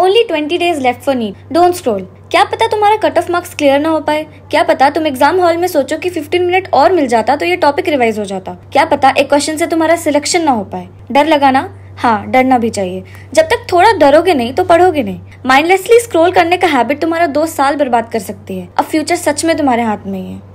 only twenty days left for NEET don't scroll क्या पता तुम्हारा कट ऑफ मार्क्स क्लियर ना हो पाए क्या पता तुम एग्जाम हॉल में सोचो कि 15 मिनट और मिल जाता तो ये टॉपिक रिवाइज हो जाता क्या पता एक क्वेश्चन से तुम्हारा सिलेक्शन ना हो पाए डर लगाना हाँ डरना भी चाहिए जब तक थोड़ा डरोगे नहीं तो पढ़ोगे नहीं माइंडलेसली स्क्रॉल करने का हैबिट तुम्हारा दो साल बर्बाद कर सकती है अब फ्यूचर सच में तुम्हारे हाथ में ही है